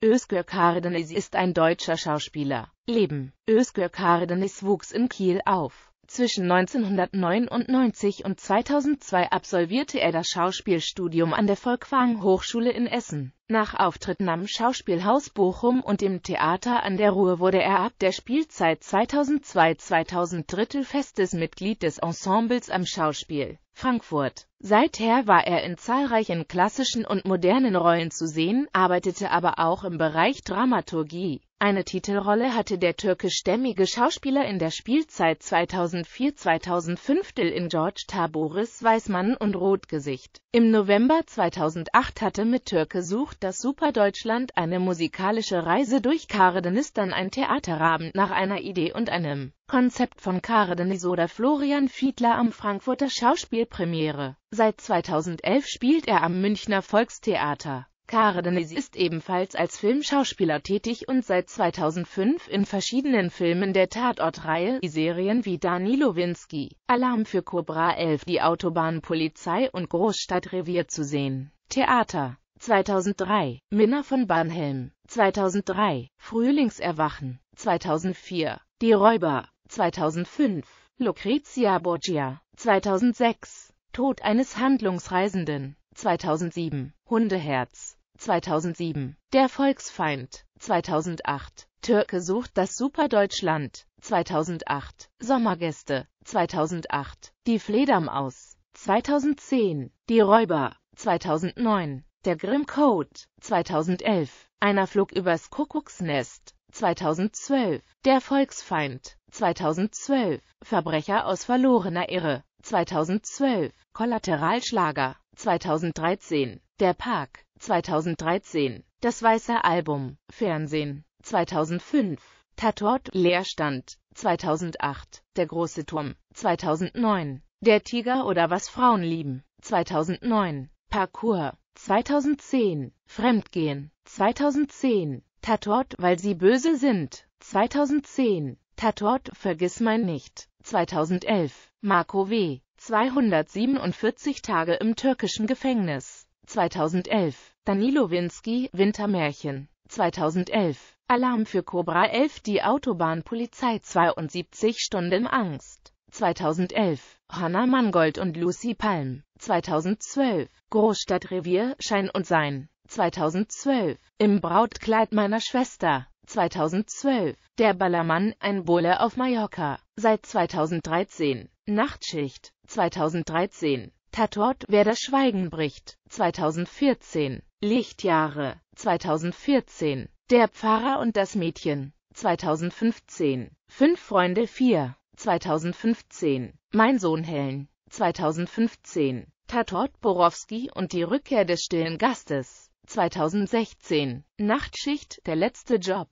Özgür Kardenis ist ein deutscher Schauspieler. Leben Özgür Kardenis wuchs in Kiel auf. Zwischen 1999 und 2002 absolvierte er das Schauspielstudium an der Volkwang Hochschule in Essen. Nach Auftritten am Schauspielhaus Bochum und im Theater an der Ruhr wurde er ab der Spielzeit 2002-2003 festes Mitglied des Ensembles am Schauspiel. Frankfurt. Seither war er in zahlreichen klassischen und modernen Rollen zu sehen, arbeitete aber auch im Bereich Dramaturgie, eine Titelrolle hatte der türkischstämmige Schauspieler in der Spielzeit 2004-2005 in George Taboris Weißmann und Rotgesicht. Im November 2008 hatte mit Türke sucht das Superdeutschland eine musikalische Reise durch Kardenistan, ein Theaterabend nach einer Idee und einem Konzept von Kardenis oder Florian Fiedler am Frankfurter Schauspielpremiere. Seit 2011 spielt er am Münchner Volkstheater. Cardenesi ist ebenfalls als Filmschauspieler tätig und seit 2005 in verschiedenen Filmen der Tatortreihe, die Serien wie Dani Lowinski, Alarm für Cobra 11, die Autobahnpolizei und Großstadtrevier zu sehen. Theater 2003, Minna von Barnhelm 2003, Frühlingserwachen 2004, Die Räuber 2005, Lucrezia Borgia 2006, Tod eines Handlungsreisenden 2007, Hundeherz 2007, Der Volksfeind, 2008, Türke sucht das Superdeutschland, 2008, Sommergäste, 2008, Die Fledermaus, 2010, Die Räuber, 2009, Der Grimm Code, 2011, Einer flog übers Kuckucksnest, 2012, Der Volksfeind, 2012, Verbrecher aus verlorener Irre, 2012, Kollateralschlager, 2013, Der Park, 2013. Das Weiße Album. Fernsehen. 2005. Tatort Leerstand. 2008. Der große Turm. 2009. Der Tiger oder was Frauen lieben. 2009. Parkour. 2010. Fremdgehen. 2010. Tatort, weil sie böse sind. 2010. Tatort, vergiss mein nicht. 2011. Marco W. 247 Tage im türkischen Gefängnis. 2011. Danilo Winski, Wintermärchen. 2011. Alarm für Cobra 11, die Autobahnpolizei 72 Stunden Angst. 2011. Hannah Mangold und Lucy Palm. 2012. Großstadtrevier, Schein und Sein. 2012. Im Brautkleid meiner Schwester. 2012. Der Ballermann, ein Bulle auf Mallorca. Seit 2013. Nachtschicht. 2013. Tatort, wer das Schweigen bricht, 2014, Lichtjahre, 2014, Der Pfarrer und das Mädchen, 2015, Fünf Freunde 4, 2015, Mein Sohn Helen, 2015, Tatort Borowski und die Rückkehr des stillen Gastes, 2016, Nachtschicht, der letzte Job,